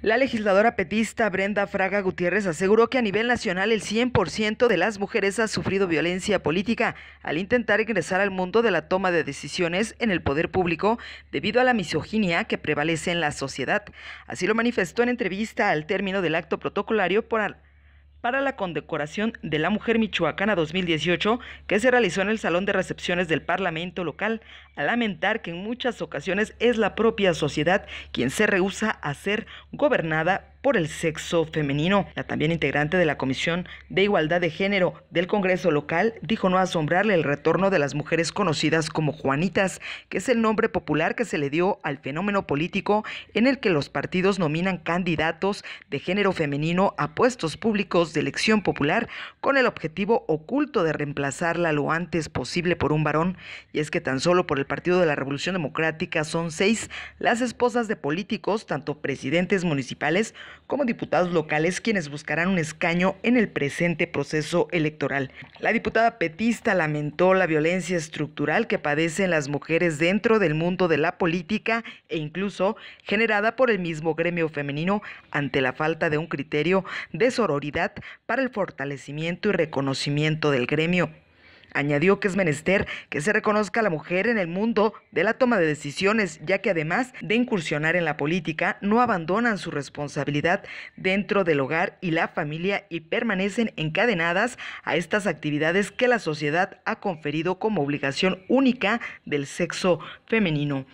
La legisladora petista Brenda Fraga Gutiérrez aseguró que a nivel nacional el 100% de las mujeres ha sufrido violencia política al intentar ingresar al mundo de la toma de decisiones en el poder público debido a la misoginia que prevalece en la sociedad. Así lo manifestó en entrevista al término del acto protocolario por para la condecoración de la Mujer Michoacana 2018 que se realizó en el Salón de Recepciones del Parlamento local, a lamentar que en muchas ocasiones es la propia sociedad quien se rehúsa a ser gobernada por el sexo femenino. La también integrante de la Comisión de Igualdad de Género del Congreso local dijo no asombrarle el retorno de las mujeres conocidas como Juanitas, que es el nombre popular que se le dio al fenómeno político en el que los partidos nominan candidatos de género femenino a puestos públicos de elección popular con el objetivo oculto de reemplazarla lo antes posible por un varón. Y es que tan solo por el Partido de la Revolución Democrática son seis las esposas de políticos, tanto presidentes municipales como diputados locales quienes buscarán un escaño en el presente proceso electoral. La diputada petista lamentó la violencia estructural que padecen las mujeres dentro del mundo de la política e incluso generada por el mismo gremio femenino ante la falta de un criterio de sororidad para el fortalecimiento y reconocimiento del gremio Añadió que es menester que se reconozca a la mujer en el mundo de la toma de decisiones, ya que además de incursionar en la política, no abandonan su responsabilidad dentro del hogar y la familia y permanecen encadenadas a estas actividades que la sociedad ha conferido como obligación única del sexo femenino.